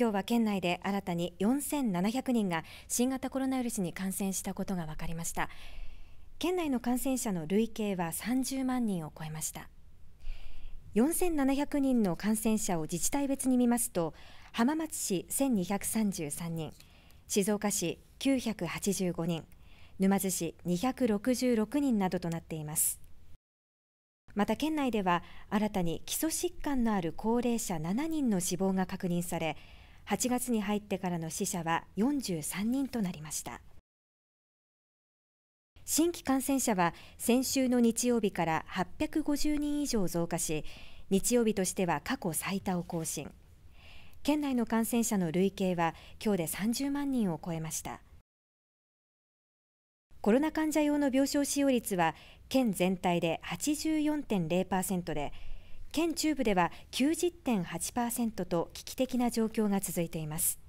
今日は県内で新たに4700人が新型コロナウイルスに感染したことが分かりました県内の感染者の累計は30万人を超えました4700人の感染者を自治体別に見ますと浜松市1233人静岡市985人沼津市266人などとなっていますまた県内では新たに基礎疾患のある高齢者7人の死亡が確認され8月に入ってからの死者は43人となりました。新規感染者は先週の日曜日から850人以上増加し、日曜日としては過去最多を更新。県内の感染者の累計は今日で30万人を超えました。コロナ患者用の病床使用率は県全体で84.0%で県中部では90.8%と危機的な状況が続いています。